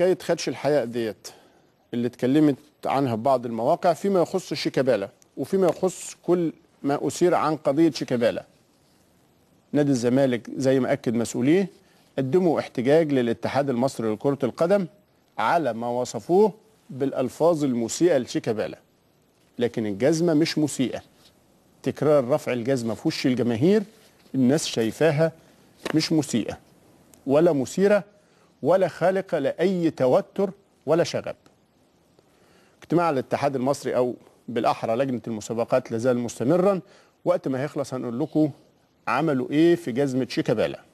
حكايه خدش الحياء ديت اللي اتكلمت عنها في بعض المواقع فيما يخص شيكابالا وفيما يخص كل ما أثير عن قضية شيكابالا نادي الزمالك زي ما أكد مسؤوليه قدموا احتجاج للاتحاد المصري لكرة القدم على ما وصفوه بالألفاظ المسيئة لشيكابالا لكن الجزمة مش مسيئة تكرار رفع الجزمة في وش الجماهير الناس شايفاها مش مسيئة ولا مثيرة ولا خالق لأي توتر ولا شغب اجتماع الاتحاد المصري أو بالأحرى لجنة المسابقات لازال مستمرا وقت ما هيخلص هنقول لكم عملوا إيه في جزمة شيكابالا